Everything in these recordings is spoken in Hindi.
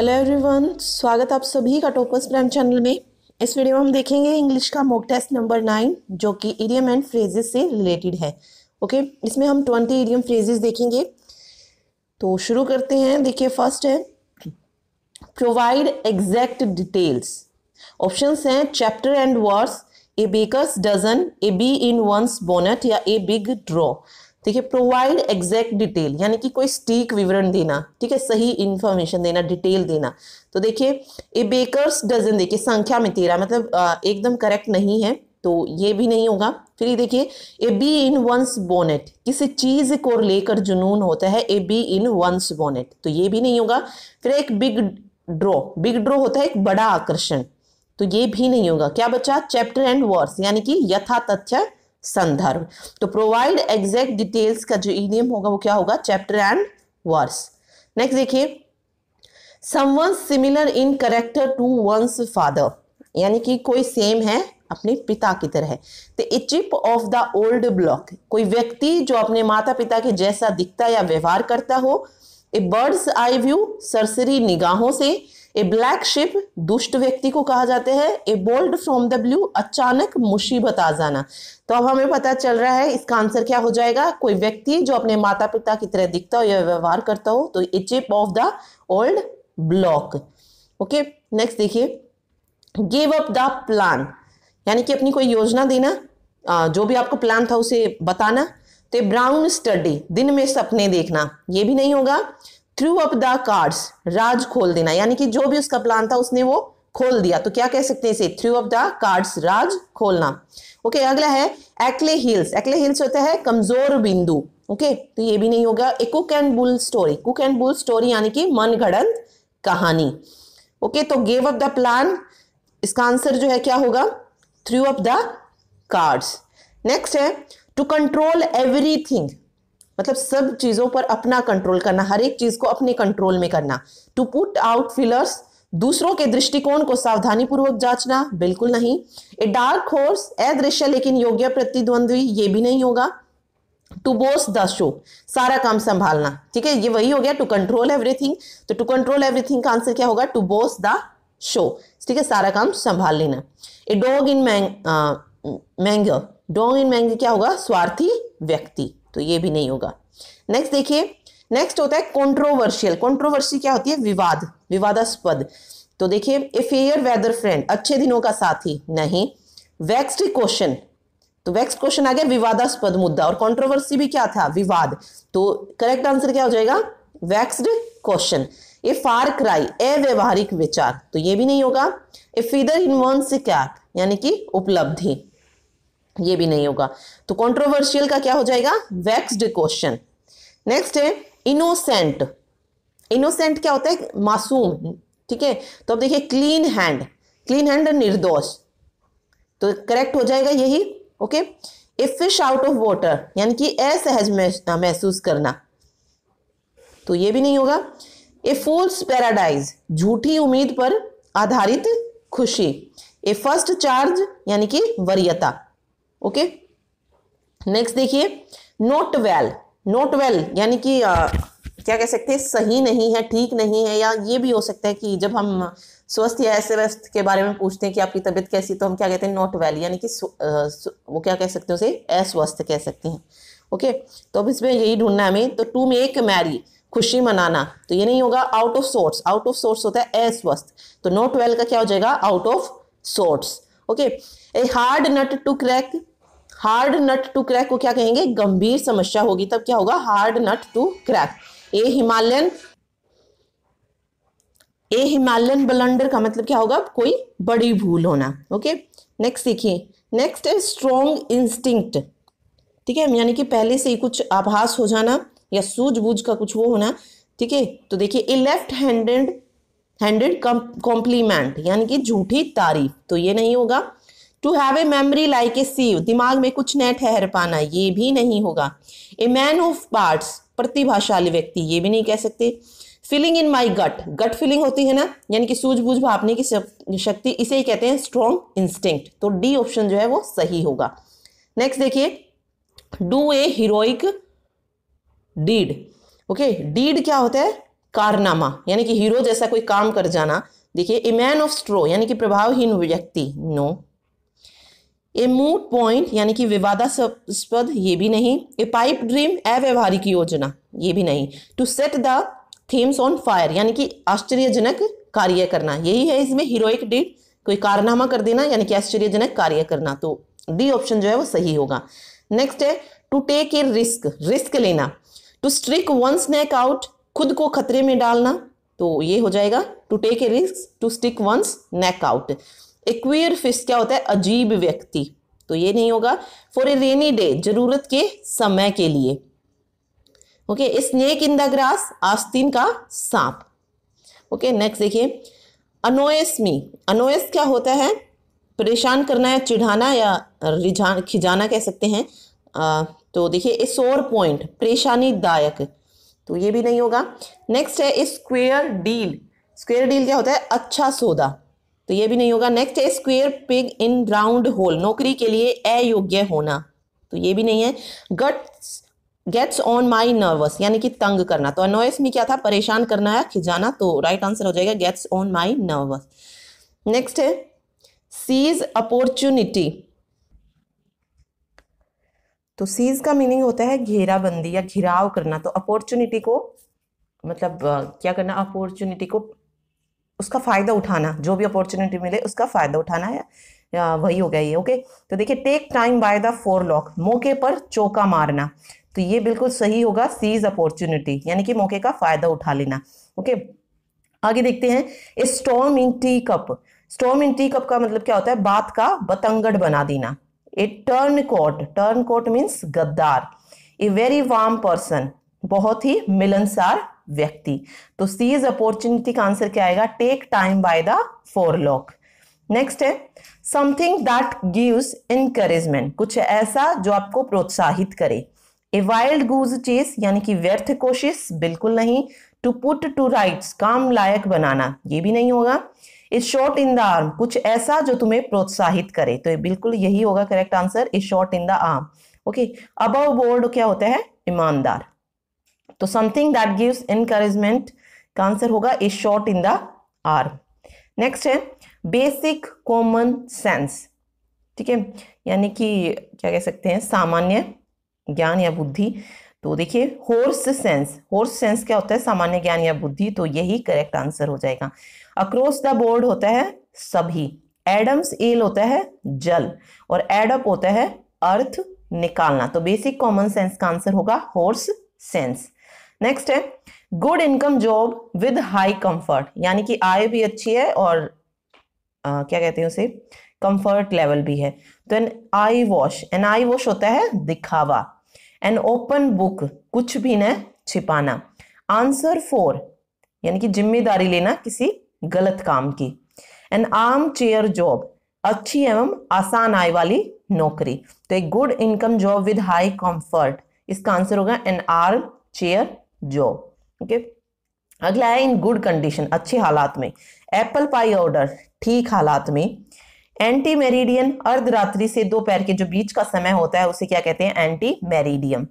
हेलो एवरीवन स्वागत आप सभी का टोपस प्राइम चैनल में इस वीडियो में हम देखेंगे इंग्लिश का मॉक टेस्ट नंबर नाइन जो कि इडियम एंड फ्रेजेस से रिलेटेड है ओके okay? इसमें हम ट्वेंटी इडियम फ्रेजेस देखेंगे तो शुरू करते हैं देखिए फर्स्ट है प्रोवाइड एग्जैक्ट डिटेल्स ऑप्शन हैं chapter and words a baker's dozen a bee in one's bonnet या ए बिग ड्रॉ ठीक है प्रोवाइड एग्जैक्ट डिटेल यानी कि कोई स्टीक विवरण देना ठीक है सही इन्फॉर्मेशन देना डिटेल देना तो देखिए ए बेकर्स डजन देखिए संख्या में तेरह मतलब एकदम करेक्ट नहीं है तो ये भी नहीं होगा फिर ये देखिए a bee in one's bonnet किसी चीज़ को लेकर जुनून होता है a bee in one's bonnet तो ये भी नहीं होगा फिर एक बिग ड्रॉ बिग ड्रॉ होता है एक बड़ा आकर्षण तो ये भी नहीं होगा क्या बच्चा चैप्टर एंड वर्स यानी कि यथा तथ्य संदर्भ तो प्रोवाइड एग्जैक्ट डिटेल्स का जो ईनियम होगा वो क्या होगा चैप्टर एंड वर्स नेक्स्ट देखिए someone similar in character to one's father यानी कि कोई सेम है अपने पिता की तरह तो a chip off the old block कोई व्यक्ति जो अपने माता पिता के जैसा दिखता या व्यवहार करता हो ए बर्ड्स आई व्यू सरसरी निगाहों से ए ब्लैक शिप दुष्ट व्यक्ति को कहा जाते हैं a bolt from the blue अचानक मुसीबत आ जाना तो अब हमें पता चल रहा है इसका आंसर क्या हो जाएगा कोई व्यक्ति जो अपने माता पिता की तरह दिखता हो या व्यवहार करता हो तो a chip off the old block okay next देखिए गिव अप द प्लान यानी कि अपनी कोई योजना देना जो भी आपको प्लान था उसे बताना तो ब्राउन स्टडी दिन में सपने देखना ये भी नहीं होगा थ्रू अप द कार्ड्स राज खोल देना यानी कि जो भी उसका प्लान था उसने वो खोल दिया तो क्या कह सकते हैं इसे थ्रू ऑफ द कार्ड्स राज खोलना ओके okay, अगला है एक्ले हिल्स एक्ले हिल्स होता है कमजोर बिंदु ओके okay, तो ये भी नहीं होगा a cock and bull story cock and bull story यानी कि मन गढ़ंत कहानी ओके okay, तो गेव अप द प्लान इसका आंसर जो है क्या होगा throw off the cards next है टू कंट्रोल एवरीथिंग मतलब सब चीज़ों पर अपना कंट्रोल करना हर एक चीज़ को अपने कंट्रोल में करना टू पुट आउट फिलर्स दूसरों के दृष्टिकोण को सावधानी पूर्वक जांचना बिल्कुल नहीं ए डार्क होर्स अदृश्य लेकिन योग्य प्रतिद्वंद्वी ये भी नहीं होगा टू बोस द शो सारा काम संभालना ठीक है ये वही हो गया टू कंट्रोल एवरीथिंग तो टू कंट्रोल एवरीथिंग का आंसर क्या होगा टू बोस द शो ठीक है सारा काम संभाल लेना a dog in मैंग मैंग dog in मैंग क्या होगा स्वार्थी व्यक्ति तो ये भी नहीं होगा नेक्स्ट देखिए नेक्स्ट होता है कॉन्ट्रोवर्शियल कॉन्ट्रोवर्सी क्या होती है विवाद विवादास्पद तो देखिए ए फेयर वेदर फ्रेंड अच्छे दिनों का साथी नहीं वेक्स्ट क्वेश्चन तो वेक्स्ट क्वेश्चन आ गया विवादास्पद मुद्दा और कंट्रोवर्सी भी क्या था विवाद तो करेक्ट आंसर क्या हो जाएगा vexed question a far cry अव्यवहारिक विचार तो ये भी नहीं होगा ए फीदर इन वन से क्या यानी कि उपलब्धि ये भी नहीं होगा तो कंट्रोवर्शियल का क्या हो जाएगा वैक्सड क्वेश्चन नेक्स्ट है इनोसेंट इनोसेंट क्या होता है मासूम ठीक है तो अब देखिए क्लीन हैंड क्लीन हैंड निर्दोष तो करेक्ट हो जाएगा यही okay a fish out of water यानी कि असहज महसूस करना तो ये भी नहीं होगा ए फूल्स पैराडाइज झूठी उम्मीद पर आधारित खुशी ए फर्स्ट चार्ज यानी कि वरीयता ओके नेक्स्ट देखिए नोट वेल नोट वेल यानी कि आ, क्या कह सकते हैं सही नहीं है ठीक नहीं है या ये भी हो सकता है कि जब हम स्वस्थ या ऐसे व्यस्त के बारे में पूछते हैं कि आपकी तबीयत कैसी तो हम क्या कहते हैं नॉट वेल यानी कि वो क्या कह सकते हैं उसे अस्वस्थ कह सकते हैं ओके तो अब इसमें यही ढूंढना है हमें तो टू मेक मैरी खुशी मनाना तो ये नहीं होगा out of sorts out of sorts होता है अस्वस्थ तो नॉट वेल का क्या हो जाएगा out of sorts okay a hard nut to crack hard nut to crack को क्या कहेंगे गंभीर समस्या होगी तब क्या होगा hard nut to crack a Himalayan a Himalayan blunder का मतलब क्या होगा कोई बड़ी भूल होना ओके नेक्स्ट देखिए नेक्स्ट है स्ट्रॉन्ग इंस्टिंक्ट ठीक है यानी कि पहले से ही कुछ आभास हो जाना या सूझबूझ का कुछ वो होना ठीक है तो देखिए a left handed handed compliment यानी कि झूठी तारीफ तो ये नहीं होगा to have a memory like a sieve दिमाग में कुछ न ठहर पाना ये भी नहीं होगा ए मैन ऑफ पार्ट्स प्रतिभाशाली व्यक्ति ये भी नहीं कह सकते feeling in my gut gut feeling होती है ना यानी कि सूझबूझ भापने की शक्ति इसे ही कहते हैं स्ट्रॉन्ग इंस्टिंक्ट तो डी ऑप्शन जो है वो सही होगा नेक्स्ट देखिए do a heroic deed okay deed क्या होता है कारनामा यानी कि हीरो जैसा कोई काम कर जाना देखिए ए मैन ऑफ स्ट्रो यानी कि प्रभावहीन व्यक्ति no no. A moot point यानी कि विवादास्पद ये भी नहीं ए पाइप ड्रीम अव्यवहारिक योजना ये भी नहीं to set the Thames on fire यानी कि आश्चर्यजनक कार्य करना यही है इसमें हीरोइक डीड कोई कारनामा कर देना यानी कि आश्चर्यजनक कार्य करना तो डी ऑप्शन जो है वो सही होगा नेक्स्ट है to take a risk risk लेना to stick one's neck out खुद को खतरे में डालना तो ये हो जाएगा to take a risk to stick one's neck out a queer fish क्या होता है अजीब व्यक्ति तो ये नहीं होगा फॉर ए रेनी डे जरूरत के समय के लिए okay snake in the grass आस्तीन का सांप ओके नेक्स्ट देखिए अनोयस मी अनोयस क्या होता है परेशान करना या चिढ़ाना या रिझा खिजाना कह सकते हैं आ, तो देखिए ए सोर पॉइंट परेशानी दायक तो ये भी नहीं होगा नेक्स्ट है स्क्वेयर डील स्क्वेयर डील क्या होता है अच्छा सौदा तो ये भी नहीं होगा नेक्स्ट है square peg in round hole नौकरी के लिए अयोग्य होना तो ये भी नहीं है guts gets on my nerves यानी कि तंग करना तो अनोयस में क्या था परेशान करना या खिजाना तो राइट आंसर हो जाएगा gets on my nerves next है सीज अपॉर्चुनिटी तो सीज का मीनिंग होता है घेराबंदी या घिराव करना तो अपॉर्चुनिटी को मतलब क्या करना अपॉर्चुनिटी को उसका फ़ायदा उठाना जो भी अपॉर्चुनिटी मिले उसका फ़ायदा उठाना है या वही हो गया ये ओके तो देखिए take time by the forelock मौके पर चौका मारना तो ये बिल्कुल सही होगा सीज अपॉर्चुनिटी यानी कि मौके का फ़ायदा उठा लेना ओके आगे देखते हैं storm in tea cup storm in tea cup का मतलब क्या होता है बात का बतंगड़ बना देना a turncoat turncoat means गद्दार ए वेरी वार्म पर्सन बहुत ही मिलनसार व्यक्ति तो सीज अपॉर्चुनिटी का आंसर क्या आएगा take time by the forelock next है समथिंग दैट गिव्स इनकरेजमेंट कुछ ऐसा जो आपको प्रोत्साहित करे ए वाइल्ड गूज चेस यानी कि व्यर्थ कोशिश बिल्कुल नहीं टू पुट टू राइट काम लायक बनाना ये भी नहीं होगा a shot in the arm कुछ ऐसा जो तुम्हें प्रोत्साहित करे तो बिल्कुल यही होगा correct answer a shot in the arm okay above board क्या होता है ईमानदार तो समथिंग दैट गिव्स इनकरेजमेंट का आंसर होगा a shot in the arm next है बेसिक कॉमन सेंस ठीक है यानी कि क्या कह सकते हैं सामान्य ज्ञान या बुद्धि तो देखिए होर्स सेंस होर्स सेंस क्या होता है सामान्य ज्ञान या बुद्धि तो यही करेक्ट आंसर हो जाएगा अक्रॉस द बोर्ड होता है सभी एडम्स एल होता है जल और एडअप होता है अर्थ निकालना तो बेसिक कॉमन सेंस का आंसर होगा होर्स सेंस नेक्स्ट है good income job with high comfort यानी कि आय भी अच्छी है और आ, क्या कहते हैं उसे कंफर्ट लेवल भी है तो an eyewash an eyewash होता है दिखावा एन ओपन बुक कुछ भी न छिपाना आंसर फोर यानी कि जिम्मेदारी लेना किसी गलत काम की एन आर्म चेयर जॉब अच्छी एवं आसान आय वाली नौकरी तो एक good income job with high comfort इसका आंसर होगा an armchair job okay अगला है इन गुड कंडीशन अच्छे हालात में एप्पल पाई ऑर्डर ठीक हालात में एंटी मेरिडियन अर्धरात्रि से दोपहर के जो बीच का समय होता है उसे क्या कहते हैं ante meridiem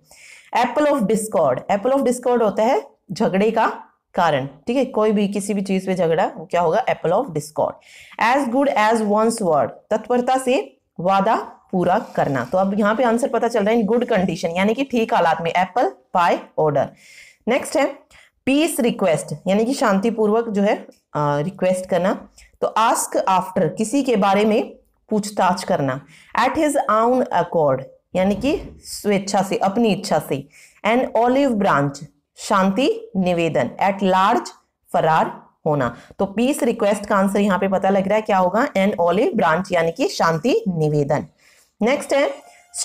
apple of discord apple of discord होता है झगड़े का कारण ठीक है कोई भी किसी भी चीज पे झगड़ा वो क्या होगा apple of discord as good as one's word तत्परता से वादा पूरा करना तो अब यहाँ पे आंसर पता चल रहा है इन गुड कंडीशन यानी कि ठीक हालात में एप्पल पाई ऑर्डर नेक्स्ट है पीस रिक्वेस्ट यानी कि शांतिपूर्वक जो है रिक्वेस्ट करना तो आस्क आफ्टर किसी के बारे में पूछताछ करना एट हिज आउन अकॉर्ड यानी कि स्वेच्छा से अपनी इच्छा से एन ऑलिव ब्रांच शांति निवेदन एट लार्ज फरार होना तो पीस रिक्वेस्ट का आंसर यहाँ पे पता लग रहा है क्या होगा एन ऑलिव ब्रांच यानी कि शांति निवेदन नेक्स्ट है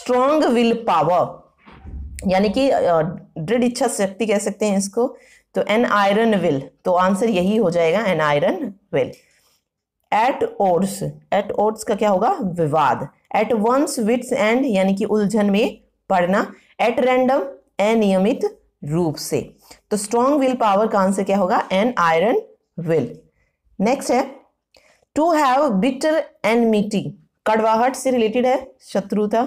स्ट्रॉन्ग विल पावर यानी कि दृढ़ इच्छा शक्ति कह सकते हैं इसको तो एन आयरन विल तो आंसर यही हो जाएगा an iron will at odds at odds का क्या होगा विवाद एट वंस विट्स एंड यानी कि उलझन में पढ़ना एट रैंडम अनियमित रूप से तो स्ट्रॉन्ग विल पावर का आंसर क्या होगा एन आयरन विल नेक्स्ट है टू हैव बिटर एनमिटी कड़वाहट से रिलेटेड है शत्रुता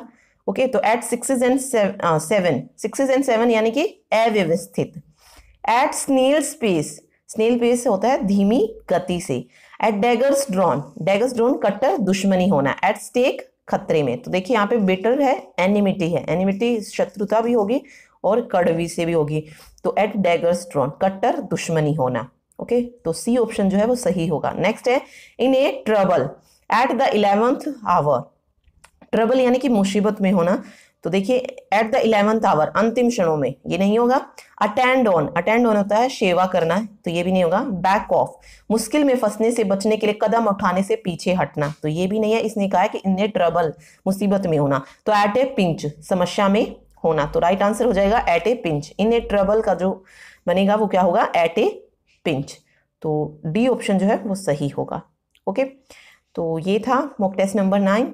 ओके तो at sixes and seven sixes and seven यानी कि अव्यवस्थित at snail space snail pace होता है धीमी गति से at daggers drawn daggers drawn कट्टर दुश्मनी होना एट स्टेक खतरे में तो देखिए यहाँ पे बेटर है एनिमिटी है एनिमिटी शत्रुता भी होगी और कड़वी से भी होगी तो एट डेगर्स ड्रॉन कट्टर दुश्मनी होना ओके okay? तो सी ऑप्शन जो है वो सही होगा नेक्स्ट है in a trouble at the eleventh hour trouble यानी कि मुसीबत में होना तो देखिए एट द इलेवंथ आवर अंतिम क्षणों में ये नहीं होगा अटेंड ऑन अटेंड ऑन होता है सेवा करना तो ये भी नहीं होगा बैक ऑफ मुश्किल में फंसने से बचने के लिए कदम उठाने से पीछे हटना तो ये भी नहीं है इसने कहा है कि इन्हें ट्रबल मुसीबत में होना तो एट ए पिंच समस्या में होना तो राइट आंसर हो जाएगा at a pinch in a trouble का जो बनेगा वो क्या होगा एट ए पिंच तो डी ऑप्शन जो है वो सही होगा ओके तो ये था मॉक टेस्ट नंबर नाइन